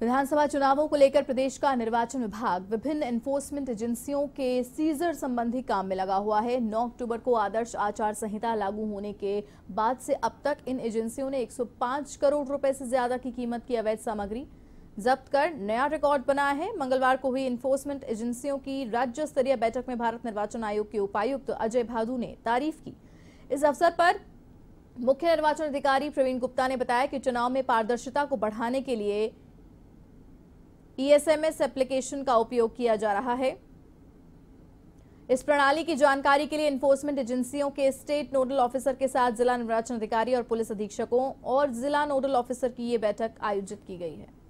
विधानसभा चुनावों को लेकर प्रदेश का निर्वाचन विभाग विभिन्न एनफोर्समेंट एजेंसियों के सीजर संबंधी काम में लगा हुआ है 9 अक्टूबर को आदर्श आचार संहिता लागू होने के बाद से अब तक इन एजेंसियों ने 105 करोड़ रुपए से ज्यादा की कीमत की अवैध सामग्री जब्त कर नया रिकॉर्ड बनाया है मंगलवार को हुई इन्फोर्समेंट एजेंसियों की राज्य स्तरीय बैठक में भारत निर्वाचन आयोग के उपायुक्त अजय भादू ने तारीफ की इस अवसर पर मुख्य निर्वाचन अधिकारी प्रवीण गुप्ता ने बताया कि चुनाव में पारदर्शिता को बढ़ाने के लिए ईएसएमएस e एप्लीकेशन का उपयोग किया जा रहा है इस प्रणाली की जानकारी के लिए इन्फोर्समेंट एजेंसियों के स्टेट नोडल ऑफिसर के साथ जिला निर्वाचन अधिकारी और पुलिस अधीक्षकों और जिला नोडल ऑफिसर की यह बैठक आयोजित की गई है